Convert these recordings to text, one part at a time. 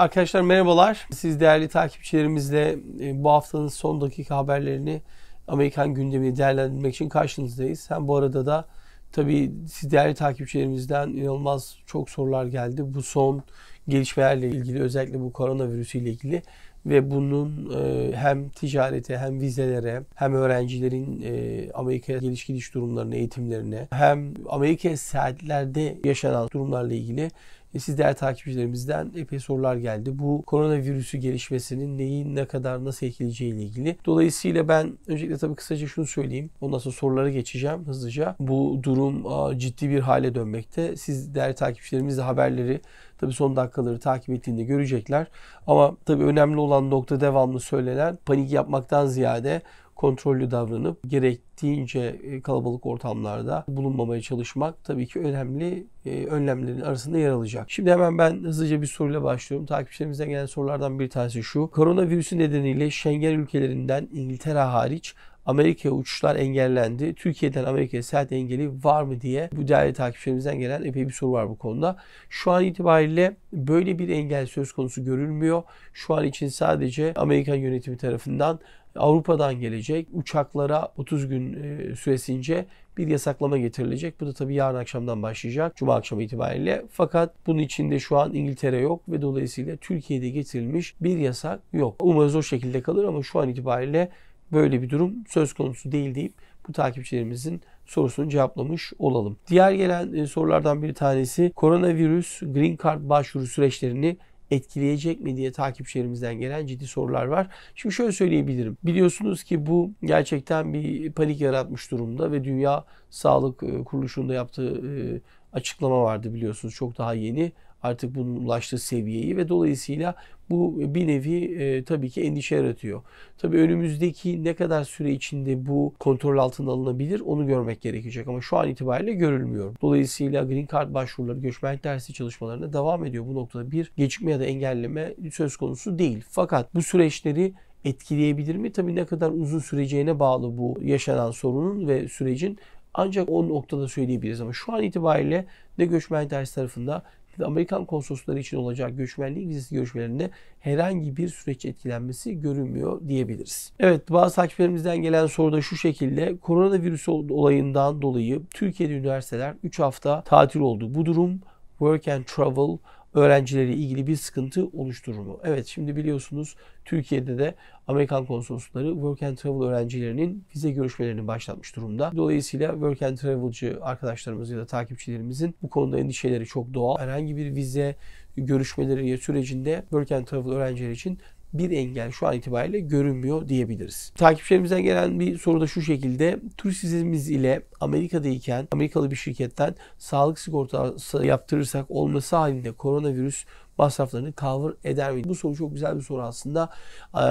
Arkadaşlar merhabalar. Siz değerli takipçilerimizle e, bu haftanın son dakika haberlerini Amerikan gündemini değerlendirmek için karşınızdayız. Hem bu arada da tabii siz değerli takipçilerimizden inanılmaz çok sorular geldi. Bu son gelişmelerle ilgili özellikle bu koronavirüsü ile ilgili ve bunun e, hem ticarete hem vizelere hem öğrencilerin e, Amerika'ya geliş gidiş durumlarına, eğitimlerine hem Amerika seyahatlerde yaşanan durumlarla ilgili e, siz değerli takipçilerimizden epey sorular geldi. Bu koronavirüsü gelişmesinin neyi ne kadar nasıl etkileyeceği ile ilgili. Dolayısıyla ben öncelikle tabii kısaca şunu söyleyeyim. Ondan sonra sorulara geçeceğim hızlıca. Bu durum ciddi bir hale dönmekte. Siz değerli takipçilerimiz de haberleri Tabii son dakikaları takip ettiğinde görecekler. Ama tabii önemli olan nokta devamlı söylenen panik yapmaktan ziyade kontrollü davranıp gerektiğince e, kalabalık ortamlarda bulunmamaya çalışmak tabii ki önemli e, önlemlerin arasında yer alacak. Şimdi hemen ben hızlıca bir soruyla başlıyorum. Takipçilerimizden gelen sorulardan bir tanesi şu. Koronavirüsü nedeniyle Schengen ülkelerinden İngiltere hariç Amerika'ya uçuşlar engellendi. Türkiye'den Amerika'ya seyahat engeli var mı diye bu değerli takipçilerimizden gelen epey bir soru var bu konuda. Şu an itibariyle böyle bir engel söz konusu görülmüyor. Şu an için sadece Amerikan yönetimi tarafından Avrupa'dan gelecek uçaklara 30 gün e, süresince bir yasaklama getirilecek. Bu da tabii yarın akşamdan başlayacak. Cuma akşamı itibariyle. Fakat bunun içinde şu an İngiltere yok ve dolayısıyla Türkiye'de getirilmiş bir yasak yok. Umarız o şekilde kalır ama şu an itibariyle böyle bir durum söz konusu değil deyip bu takipçilerimizin sorusunu cevaplamış olalım. Diğer gelen e, sorulardan bir tanesi koronavirüs green card başvuru süreçlerini etkileyecek mi diye takipçilerimizden gelen ciddi sorular var. Şimdi şöyle söyleyebilirim. Biliyorsunuz ki bu gerçekten bir panik yaratmış durumda ve Dünya Sağlık e, Kuruluşu'nda yaptığı e, açıklama vardı biliyorsunuz çok daha yeni artık bunun ulaştığı seviyeyi ve dolayısıyla bu bir nevi e, tabii ki endişe yaratıyor. Tabii önümüzdeki ne kadar süre içinde bu kontrol altına alınabilir onu görmek gerekecek ama şu an itibariyle görülmüyor. Dolayısıyla Green Card başvuruları göçmen dersi çalışmalarına devam ediyor. Bu noktada bir gecikme ya da engelleme söz konusu değil. Fakat bu süreçleri etkileyebilir mi? Tabii ne kadar uzun süreceğine bağlı bu yaşanan sorunun ve sürecin ancak o noktada söyleyebiliriz ama şu an itibariyle ne göçmen dersi tarafında Amerikan konsolosları için olacak göçmenlik vizesi görüşmelerinde herhangi bir süreç etkilenmesi görünmüyor diyebiliriz. Evet bazı takipçilerimizden gelen soru da şu şekilde. Koronavirüs olayından dolayı Türkiye'de üniversiteler 3 hafta tatil oldu. Bu durum work and travel Öğrencileri ilgili bir sıkıntı oluşturur mu? Evet şimdi biliyorsunuz Türkiye'de de Amerikan konsolosları Work and Travel öğrencilerinin vize görüşmelerini başlatmış durumda. Dolayısıyla Work and Travel'cı arkadaşlarımız ya da takipçilerimizin bu konuda endişeleri çok doğal. Herhangi bir vize görüşmeleri sürecinde Work and Travel öğrencileri için bir engel şu an itibariyle görünmüyor diyebiliriz. Takipçilerimizden gelen bir soru da şu şekilde. Turizmimiz ile Amerika'dayken Amerikalı bir şirketten sağlık sigortası yaptırırsak olması halinde koronavirüs masraflarını cover eder mi? Bu soru çok güzel bir soru aslında.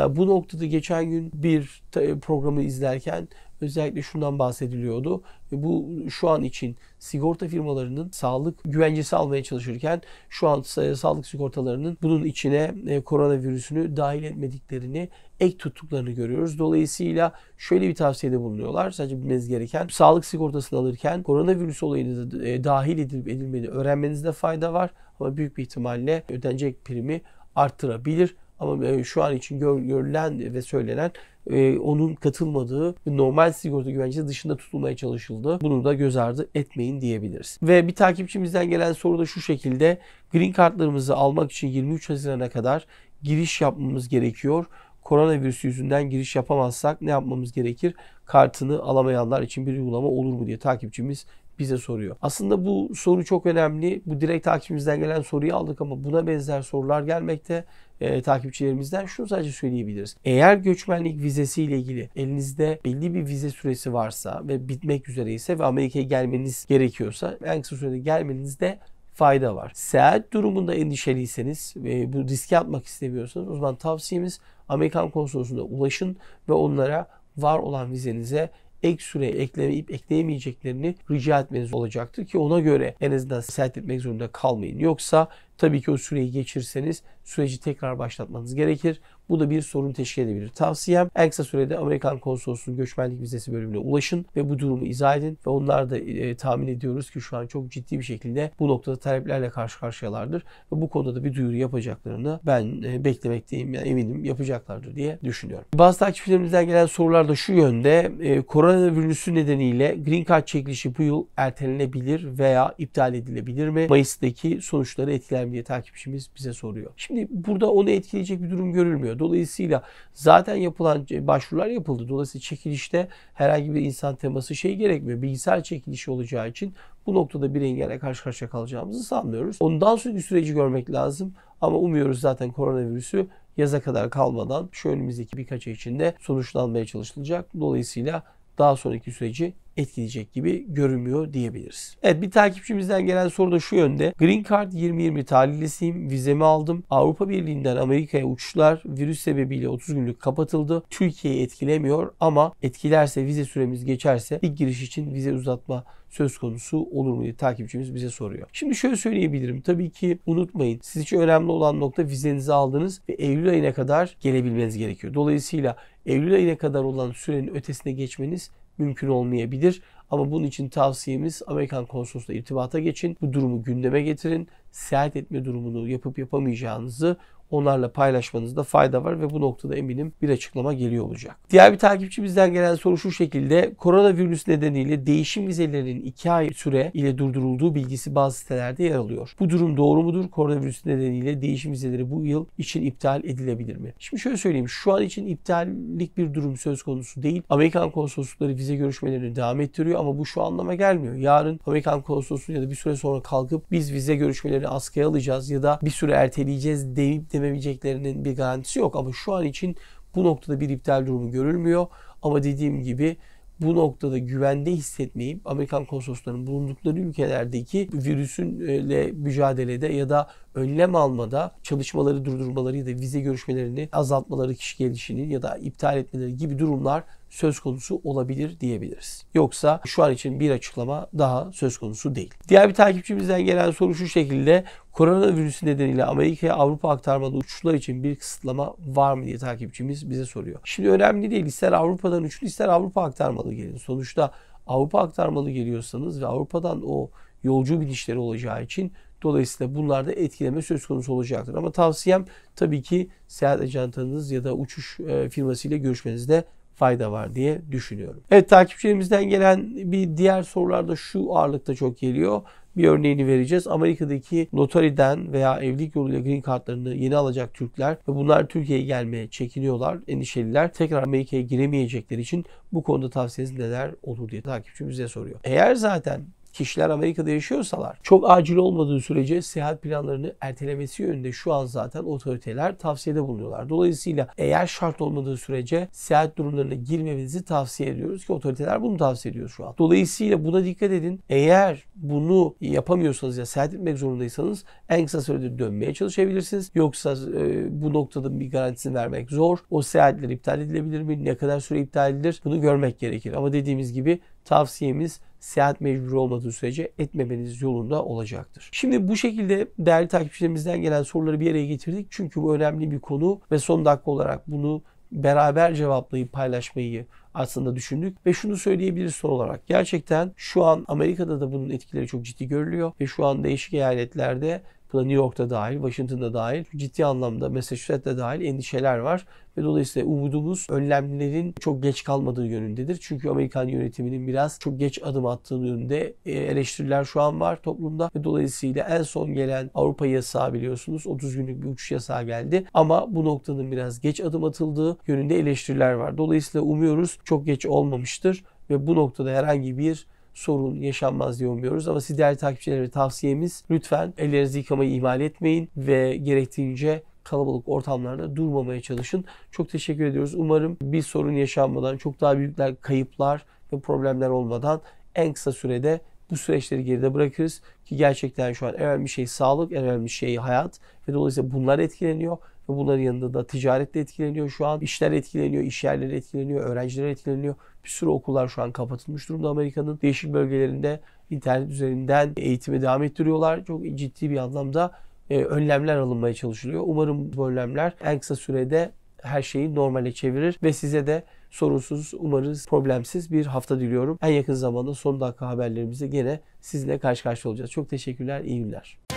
Bu noktada geçen gün bir programı izlerken özellikle şundan bahsediliyordu. Bu şu an için sigorta firmalarının sağlık güvencesi almaya çalışırken şu an sağlık sigortalarının bunun içine e, koronavirüsünü dahil etmediklerini ek tuttuklarını görüyoruz. Dolayısıyla şöyle bir tavsiyede bulunuyorlar. Sadece bilmeniz gereken sağlık sigortasını alırken koronavirüs olayını da e, dahil edilip edilmediğini öğrenmenizde fayda var. Ama büyük bir ihtimalle ödenecek primi arttırabilir. Ama şu an için görülen ve söylenen e, onun katılmadığı normal sigorta güvencesi dışında tutulmaya çalışıldı. Bunu da göz ardı etmeyin diyebiliriz. Ve bir takipçimizden gelen soru da şu şekilde. Green kartlarımızı almak için 23 Haziran'a kadar giriş yapmamız gerekiyor. Koronavirüs yüzünden giriş yapamazsak ne yapmamız gerekir? Kartını alamayanlar için bir uygulama olur mu diye takipçimiz bize soruyor. Aslında bu soru çok önemli. Bu direkt takipçimizden gelen soruyu aldık ama buna benzer sorular gelmekte e, takipçilerimizden şunu sadece söyleyebiliriz. Eğer göçmenlik vizesi ile ilgili elinizde belli bir vize süresi varsa ve bitmek üzereyse ve Amerika'ya gelmeniz gerekiyorsa en kısa sürede gelmenizde fayda var. Seyahat durumunda endişeliyseniz ve bu riske atmak istemiyorsanız o zaman tavsiyemiz Amerikan konsolosluğuna ulaşın ve onlara var olan vizenize ek süre ekleyip ekleyemeyeceklerini rica etmeniz olacaktır ki ona göre en azından seyahat etmek zorunda kalmayın. Yoksa tabii ki o süreyi geçirseniz süreci tekrar başlatmanız gerekir. Bu da bir sorun teşkil edebilir. Tavsiyem en kısa sürede Amerikan Konsolosluğu Göçmenlik Vizesi bölümüne ulaşın ve bu durumu izah edin ve onlar da e, tahmin ediyoruz ki şu an çok ciddi bir şekilde bu noktada taleplerle karşı karşıyalardır ve bu konuda da bir duyuru yapacaklarını ben e, beklemekteyim yani eminim yapacaklardır diye düşünüyorum. Bazı takipçilerimizden gelen sorular da şu yönde. E, koronavirüsü nedeniyle Green Card çekilişi bu yıl ertelenebilir veya iptal edilebilir mi? Mayıs'taki sonuçları etkiler mi diye takipçimiz bize soruyor. Şimdi burada onu etkileyecek bir durum görülmüyor. Dolayısıyla zaten yapılan başvurular yapıldı. Dolayısıyla çekilişte herhangi bir insan teması şey gerekmiyor. Bilgisayar çekilişi olacağı için bu noktada bir engelle karşı karşıya kalacağımızı sanmıyoruz. Ondan sonraki süreci görmek lazım. Ama umuyoruz zaten koronavirüsü yaza kadar kalmadan şu önümüzdeki birkaç ay içinde sonuçlanmaya çalışılacak. Dolayısıyla daha sonraki süreci etkileyecek gibi görünmüyor diyebiliriz. Evet bir takipçimizden gelen soru da şu yönde. Green Card 2020 talihlisiyim. Vizemi aldım. Avrupa Birliği'nden Amerika'ya uçuşlar virüs sebebiyle 30 günlük kapatıldı. Türkiye'yi etkilemiyor ama etkilerse vize süremiz geçerse ilk giriş için vize uzatma söz konusu olur mu diye takipçimiz bize soruyor. Şimdi şöyle söyleyebilirim. Tabii ki unutmayın. Siz için önemli olan nokta vizenizi aldınız ve Eylül ayına kadar gelebilmeniz gerekiyor. Dolayısıyla Eylül ayına kadar olan sürenin ötesine geçmeniz mümkün olmayabilir. Ama bunun için tavsiyemiz Amerikan konsolosluğuyla irtibata geçin. Bu durumu gündeme getirin. Seyahat etme durumunu yapıp yapamayacağınızı onlarla paylaşmanızda fayda var ve bu noktada eminim bir açıklama geliyor olacak. Diğer bir takipçi bizden gelen soru şu şekilde. Koronavirüs nedeniyle değişim vizelerinin 2 ay süre ile durdurulduğu bilgisi bazı sitelerde yer alıyor. Bu durum doğru mudur? Koronavirüs nedeniyle değişim vizeleri bu yıl için iptal edilebilir mi? Şimdi şöyle söyleyeyim. Şu an için iptallik bir durum söz konusu değil. Amerikan konsoloslukları vize görüşmelerini devam ettiriyor ama bu şu anlama gelmiyor. Yarın Amerikan konsolosluğu ya da bir süre sonra kalkıp biz vize görüşmelerini askıya alacağız ya da bir süre erteleyeceğiz deyip de istemeyeceklerinin bir garantisi yok ama şu an için bu noktada bir iptal durumu görülmüyor. Ama dediğim gibi bu noktada güvende hissetmeyip Amerikan konsoloslarının bulundukları ülkelerdeki virüsünle mücadelede ya da önlem almada çalışmaları durdurmaları ya da vize görüşmelerini azaltmaları, kişi gelişini ya da iptal etmeleri gibi durumlar söz konusu olabilir diyebiliriz. Yoksa şu an için bir açıklama daha söz konusu değil. Diğer bir takipçimizden gelen soru şu şekilde. Koronavirüsü nedeniyle Amerika'ya Avrupa aktarmalı uçuşlar için bir kısıtlama var mı diye takipçimiz bize soruyor. Şimdi önemli değil. ister Avrupa'dan uçun ister Avrupa aktarmalı gelin. Sonuçta Avrupa aktarmalı geliyorsanız ve Avrupa'dan o yolcu binişleri olacağı için Dolayısıyla bunlarda etkileme söz konusu olacaktır. Ama tavsiyem tabii ki seyahat ajantanız ya da uçuş e, firmasıyla görüşmenizde fayda var diye düşünüyorum. Evet takipçilerimizden gelen bir diğer sorular da şu ağırlıkta çok geliyor. Bir örneğini vereceğiz. Amerika'daki notariden veya evlilik yoluyla green kartlarını yeni alacak Türkler ve bunlar Türkiye'ye gelmeye çekiniyorlar, endişeliler. Tekrar Amerika'ya giremeyecekler için bu konuda tavsiyeniz neler olur diye takipçimiz bize soruyor. Eğer zaten kişiler Amerika'da yaşıyorsalar çok acil olmadığı sürece seyahat planlarını ertelemesi yönünde şu an zaten otoriteler tavsiyede bulunuyorlar. Dolayısıyla eğer şart olmadığı sürece seyahat durumlarına girmemenizi tavsiye ediyoruz ki otoriteler bunu tavsiye ediyor şu an. Dolayısıyla buna dikkat edin. Eğer bunu yapamıyorsanız ya seyahat etmek zorundaysanız en kısa sürede dönmeye çalışabilirsiniz. Yoksa e, bu noktada bir garantisini vermek zor. O seyahatler iptal edilebilir mi? Ne kadar süre iptal edilir? Bunu görmek gerekir. Ama dediğimiz gibi tavsiyemiz seyahat mecburi olmadığı sürece etmemeniz yolunda olacaktır. Şimdi bu şekilde değerli takipçilerimizden gelen soruları bir araya getirdik. Çünkü bu önemli bir konu ve son dakika olarak bunu beraber cevaplayıp paylaşmayı aslında düşündük ve şunu söyleyebiliriz son olarak. Gerçekten şu an Amerika'da da bunun etkileri çok ciddi görülüyor ve şu an değişik eyaletlerde Buna New York'ta dahil, Washington'da dahil, ciddi anlamda Massachusetts'te dahil endişeler var. Ve dolayısıyla umudumuz önlemlerin çok geç kalmadığı yönündedir. Çünkü Amerikan yönetiminin biraz çok geç adım attığı yönünde e, eleştiriler şu an var toplumda. Ve dolayısıyla en son gelen Avrupa yasağı biliyorsunuz 30 günlük bir uçuş yasağı geldi. Ama bu noktanın biraz geç adım atıldığı yönünde eleştiriler var. Dolayısıyla umuyoruz çok geç olmamıştır ve bu noktada herhangi bir sorun yaşanmaz diye umuyoruz. Ama siz değerli takipçilerime tavsiyemiz lütfen ellerinizi yıkamayı ihmal etmeyin ve gerektiğince kalabalık ortamlarda durmamaya çalışın. Çok teşekkür ediyoruz. Umarım bir sorun yaşanmadan, çok daha büyükler kayıplar ve problemler olmadan en kısa sürede bu süreçleri geride bırakırız ki gerçekten şu an en önemli şey sağlık, en önemli şey hayat ve dolayısıyla bunlar etkileniyor ve bunların yanında da ticaret de etkileniyor şu an. işler etkileniyor, iş yerleri etkileniyor, öğrenciler etkileniyor. Bir sürü okullar şu an kapatılmış durumda Amerika'nın. Değişik bölgelerinde internet üzerinden eğitimi devam ettiriyorlar. Çok ciddi bir anlamda e, önlemler alınmaya çalışılıyor. Umarım bu önlemler en kısa sürede her şeyi normale çevirir ve size de sorunsuz, umarız problemsiz bir hafta diliyorum. En yakın zamanda son dakika haberlerimizde gene sizinle karşı karşıya olacağız. Çok teşekkürler, iyi günler.